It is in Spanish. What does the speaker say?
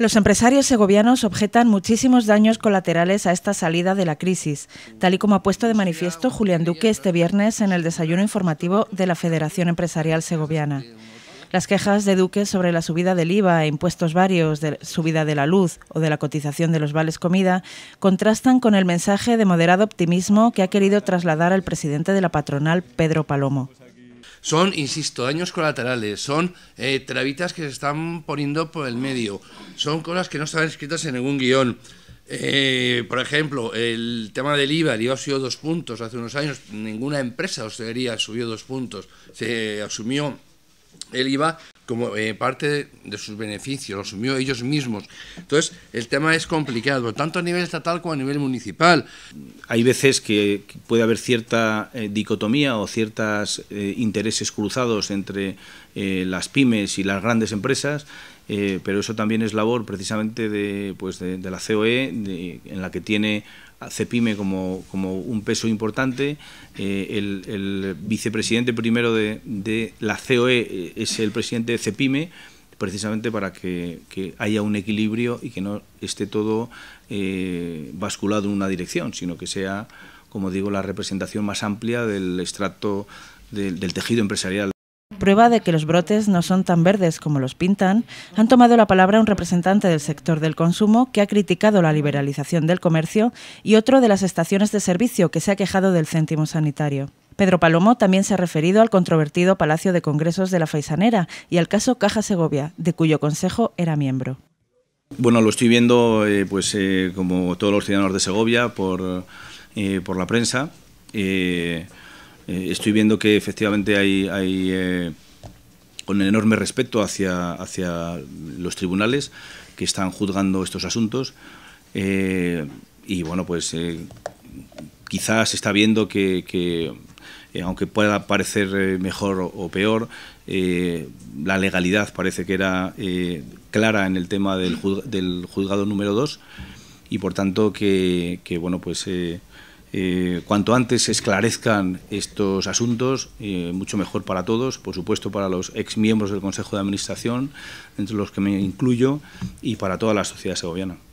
Los empresarios segovianos objetan muchísimos daños colaterales a esta salida de la crisis, tal y como ha puesto de manifiesto Julián Duque este viernes en el desayuno informativo de la Federación Empresarial Segoviana. Las quejas de Duque sobre la subida del IVA e impuestos varios, de subida de la luz o de la cotización de los vales comida contrastan con el mensaje de moderado optimismo que ha querido trasladar el presidente de la patronal, Pedro Palomo. Son, insisto, daños colaterales, son eh, trabitas que se están poniendo por el medio, son cosas que no están escritas en ningún guión. Eh, por ejemplo, el tema del IVA, el IVA subió dos puntos hace unos años, ninguna empresa hostelería subió dos puntos, se asumió él iba como eh, parte de sus beneficios, lo asumió ellos mismos. Entonces, el tema es complicado, tanto a nivel estatal como a nivel municipal. Hay veces que puede haber cierta eh, dicotomía o ciertos eh, intereses cruzados entre las pymes y las grandes empresas. pero eso también es labor precisamente de, pues de, la COE, en la que tiene CEPIME como, como un peso importante, eh, el, vicepresidente primero de, de, la COE eh, es el presidente de CEPIME, precisamente para que, haya un equilibrio y que no esté todo eh, basculado en una dirección, sino que sea, como digo, la representación más amplia del extracto del tejido empresarial. Prueba de que los brotes no son tan verdes como los pintan, han tomado la palabra un representante del sector del consumo que ha criticado la liberalización del comercio y otro de las estaciones de servicio que se ha quejado del céntimo sanitario. Pedro Palomo también se ha referido al controvertido Palacio de Congresos de la Faisanera y al caso Caja Segovia, de cuyo consejo era miembro. Bueno, lo estoy viendo eh, pues eh, como todos los ciudadanos de Segovia por, eh, por la prensa. Eh, estoy viendo que efectivamente hay, hay un eh, enorme respeto hacia, hacia los tribunales que están juzgando estos asuntos. Eh, y bueno, pues quizás está viendo que, aunque pueda parecer mejor o, peor, la legalidad parece que era clara en el tema del, juzgado, número 2 y por tanto que, bueno, pues eh, cuanto antes se esclarezcan estos asuntos, eh, mucho mejor para todos, por supuesto para los exmiembros del Consejo de Administración, entre los que me incluyo, y para toda la sociedad segoviana.